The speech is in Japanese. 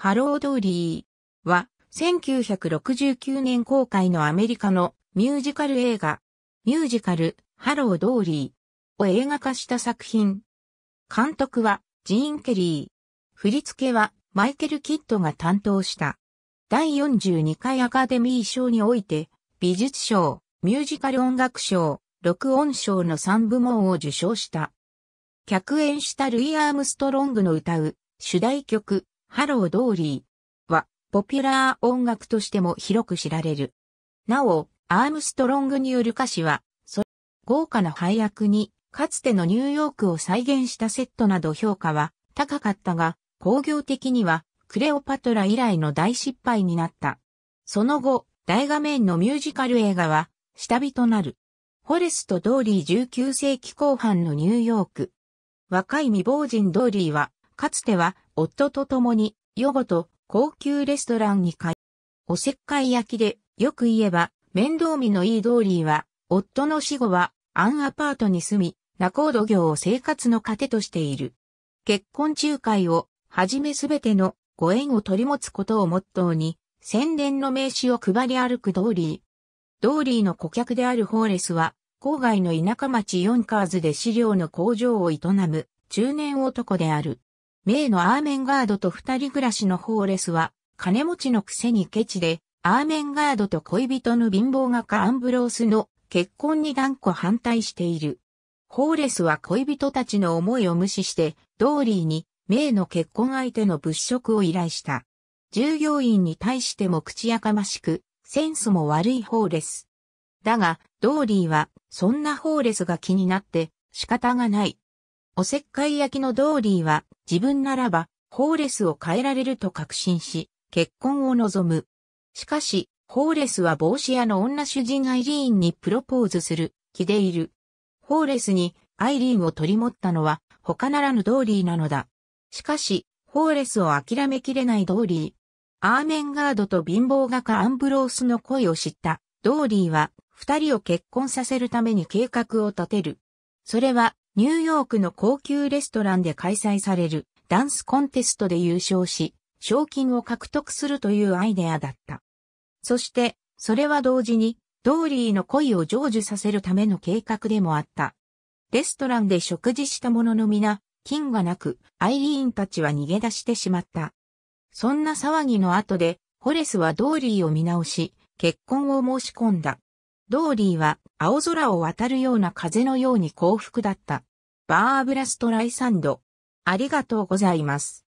ハロードリーは1969年公開のアメリカのミュージカル映画、ミュージカル、ハロードーリーを映画化した作品。監督はジーン・ケリー。振り付けはマイケル・キッドが担当した。第42回アカデミー賞において、美術賞、ミュージカル音楽賞、録音賞の3部門を受賞した。客演したルイ・アームストロングの歌う主題曲、ハロー・ドーリーは、ポピュラー音楽としても広く知られる。なお、アームストロングによる歌詞は、豪華な配役に、かつてのニューヨークを再現したセットなど評価は高かったが、工業的にはクレオパトラ以来の大失敗になった。その後、大画面のミュージカル映画は下火となる。ホレスとドーリー19世紀後半のニューヨーク。若い未亡人ドーリーはかつては夫と共に、ヨゴと高級レストランに通い、おせっかい焼きで、よく言えば、面倒見のいいドーリーは、夫の死後は、アンアパートに住み、仲人業を生活の糧としている。結婚仲介を、はじめすべてのご縁を取り持つことをモットーに、宣伝の名刺を配り歩くドーリー。ドーリーの顧客であるホーレスは、郊外の田舎町ヨンカーズで資料の工場を営む中年男である。メイのアーメンガードと二人暮らしのホーレスは、金持ちのくせにケチで、アーメンガードと恋人の貧乏画家アンブロースの結婚に断固反対している。ホーレスは恋人たちの思いを無視して、ドーリーに、メイの結婚相手の物色を依頼した。従業員に対しても口やかましく、センスも悪いホーレス。だが、ドーリーは、そんなホーレスが気になって、仕方がない。おせっかい焼きのドーリーは自分ならばホーレスを変えられると確信し、結婚を望む。しかし、ホーレスは帽子屋の女主人アイリーンにプロポーズする気でいる。ホーレスにアイリーンを取り持ったのは他ならぬドーリーなのだ。しかし、ホーレスを諦めきれないドーリー。アーメンガードと貧乏画家アンブロースの恋を知ったドーリーは二人を結婚させるために計画を立てる。それはニューヨークの高級レストランで開催されるダンスコンテストで優勝し、賞金を獲得するというアイデアだった。そして、それは同時に、ドーリーの恋を成就させるための計画でもあった。レストランで食事したものの皆、金がなく、アイリーンたちは逃げ出してしまった。そんな騒ぎの後で、ホレスはドーリーを見直し、結婚を申し込んだ。ドーリーは青空を渡るような風のように幸福だった。バーブラストライサンド。ありがとうございます。